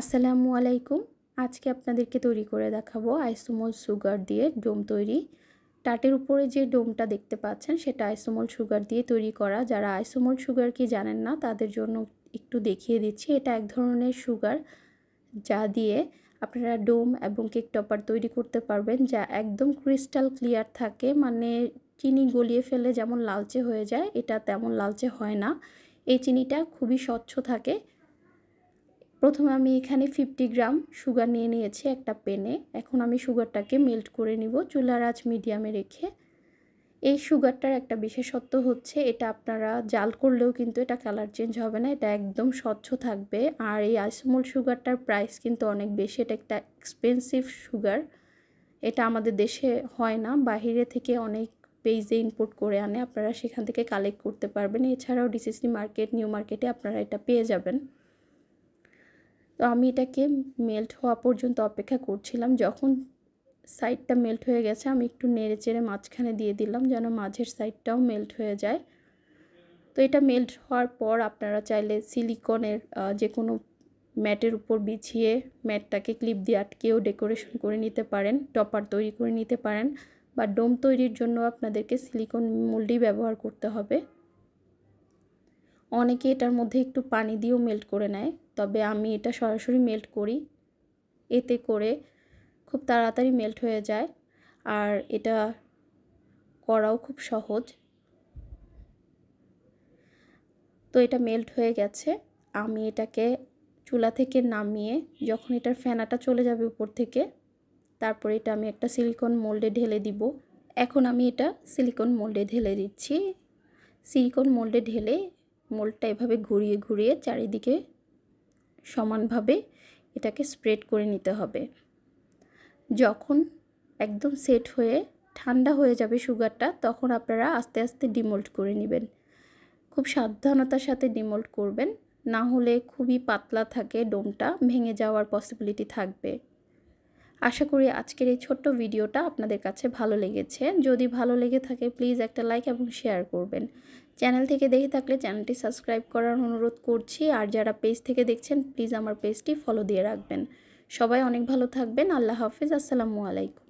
আসসালামু আলাইকুম আজকে আপনাদেরকে তৈরি করে দেখাবো আইসোমল সুগার দিয়ে ডোম তৈরি টাটের উপরে যে ডোমটা দেখতে পাচ্ছেন সেটা আইসোমল সুগার দিয়ে তৈরি করা যারা আইসোমল সুগার কি জানেন না তাদের জন্য একটু দেখিয়ে দিচ্ছি এটা এক ধরনের সুগার যা দিয়ে আপনারা ডোম এবং কেক টপার তৈরি করতে পারবেন যা একদম ক্রিস্টাল ক্লিয়ার থাকে মানে চিনি গলিয়ে ফেলে যেমন লালচে হয়ে যায় এটা তেমন লালচে হয় না এই চিনিটা খুবই স্বচ্ছ থাকে প্রথমে আমি এখানে ফিফটি গ্রাম সুগার নিয়ে নিয়েছি একটা পেনে এখন আমি সুগারটাকে মেল্ট করে নিব চুলার আঁচ মিডিয়ামে রেখে এই সুগারটার একটা বিশেষত্ব হচ্ছে এটা আপনারা জাল করলেও কিন্তু এটা কালার চেঞ্জ হবে না এটা একদম স্বচ্ছ থাকবে আর এই আইসমল সুগারটার প্রাইস কিন্তু অনেক বেশি এটা একটা এক্সপেন্সিভ সুগার এটা আমাদের দেশে হয় না বাহিরে থেকে অনেক পেজে ইনপুট করে আনে আপনারা সেখান থেকে কালেক্ট করতে পারবেন এছাড়াও ডিসিসি মার্কেট নিউ মার্কেটে আপনারা এটা পেয়ে যাবেন তো আমি এটাকে মেল্ট হওয়া পর্যন্ত অপেক্ষা করছিলাম যখন সাইডটা মেল্ট হয়ে গেছে আমি একটু নেড়ে চেড়ে মাঝখানে দিয়ে দিলাম যেন মাঝের সাইডটাও মেল্ট হয়ে যায় তো এটা মেল্ট হওয়ার পর আপনারা চাইলে সিলিকনের যে কোনো ম্যাটের উপর বিছিয়ে ম্যাটটাকে ক্লিপ দিয়ে আটকেও ডেকোরেশন করে নিতে পারেন টপার তৈরি করে নিতে পারেন বা ডোম তৈরির জন্য আপনাদেরকে সিলিকন মোল্ডই ব্যবহার করতে হবে অনেকে এটার মধ্যে একটু পানি দিয়েও মেল্ট করে নেয় তবে আমি এটা সরাসরি মেল্ট করি এতে করে খুব তাড়াতাড়ি মেল্ট হয়ে যায় আর এটা করাও খুব সহজ তো এটা মেল্ট হয়ে গেছে আমি এটাকে চুলা থেকে নামিয়ে যখন এটার ফেনাটা চলে যাবে উপর থেকে তারপরে এটা আমি একটা সিলিকন মোল্ডে ঢেলে দিব এখন আমি এটা সিলিকন মোল্ডে ঢেলে দিচ্ছি সিলিকন মোল্ডে ঢেলে মোলটা এভাবে ঘুরিয়ে ঘুরিয়ে চারিদিকে সমানভাবে এটাকে স্প্রেড করে নিতে হবে যখন একদম সেট হয়ে ঠান্ডা হয়ে যাবে সুগারটা তখন আপনারা আস্তে আস্তে ডিমোল্ট করে নেবেন খুব সাবধানতার সাথে ডিমোল্ট করবেন না হলে খুবই পাতলা থাকে ডোমটা ভেঙে যাওয়ার পসিবিলিটি থাকবে আশা করি আজকের এই ছোট্ট ভিডিওটা আপনাদের কাছে ভালো লেগেছে যদি ভালো লেগে থাকে প্লিজ একটা লাইক এবং শেয়ার করবেন চ্যানেল থেকে দেখে থাকলে চ্যানেলটি সাবস্ক্রাইব করার অনুরোধ করছি আর যারা পেজ থেকে দেখছেন প্লিজ আমার পেজটি ফলো দিয়ে রাখবেন সবাই অনেক ভালো থাকবেন আল্লাহ হাফিজ আসসালামু আলাইকুম